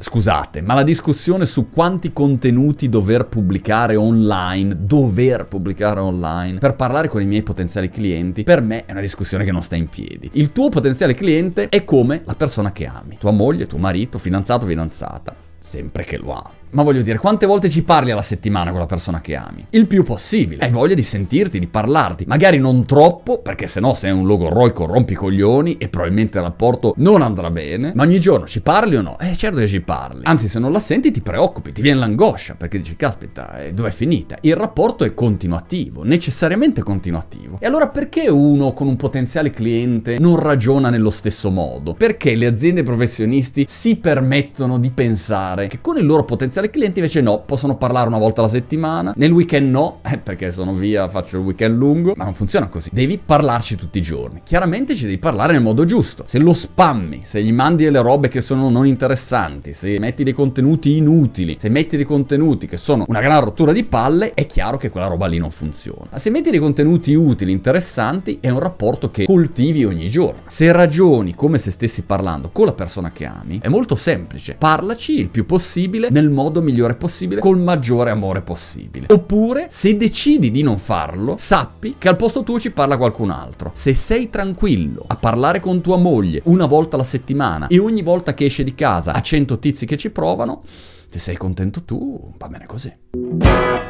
Scusate, ma la discussione su quanti contenuti dover pubblicare online, dover pubblicare online, per parlare con i miei potenziali clienti, per me è una discussione che non sta in piedi. Il tuo potenziale cliente è come la persona che ami, tua moglie, tuo marito, fidanzato, fidanzata, sempre che lo ami. Ma voglio dire, quante volte ci parli alla settimana con la persona che ami? Il più possibile. Hai voglia di sentirti, di parlarti. Magari non troppo, perché sennò sei un logorroico coglioni e probabilmente il rapporto non andrà bene. Ma ogni giorno ci parli o no? Eh, certo che ci parli. Anzi, se non la senti ti preoccupi, ti viene l'angoscia, perché dici, caspita, eh, è finita? Il rapporto è continuativo, necessariamente continuativo. E allora perché uno con un potenziale cliente non ragiona nello stesso modo? Perché le aziende professionisti si permettono di pensare che con il loro potenziale servizio al cliente, invece no, possono parlare una volta alla settimana, nel weekend no, eh, perché sono via, faccio il weekend lungo, ma non funziona così, devi parlarci tutti i giorni, chiaramente ci devi parlare nel modo giusto, se lo spammi, se gli mandi delle robe che sono non interessanti, se metti dei contenuti inutili, se metti dei contenuti che sono una gran rottura di palle, è chiaro che quella roba lì non funziona, ma se metti dei contenuti utili, interessanti, è un rapporto che coltivi ogni giorno, se ragioni come se stessi parlando con la persona che ami, è molto semplice, parlaci il più possibile nel modo modo migliore possibile, col maggiore amore possibile. Oppure, se decidi di non farlo, sappi che al posto tuo ci parla qualcun altro. Se sei tranquillo a parlare con tua moglie una volta alla settimana e ogni volta che esce di casa a 100 tizi che ci provano, se sei contento tu, va bene così.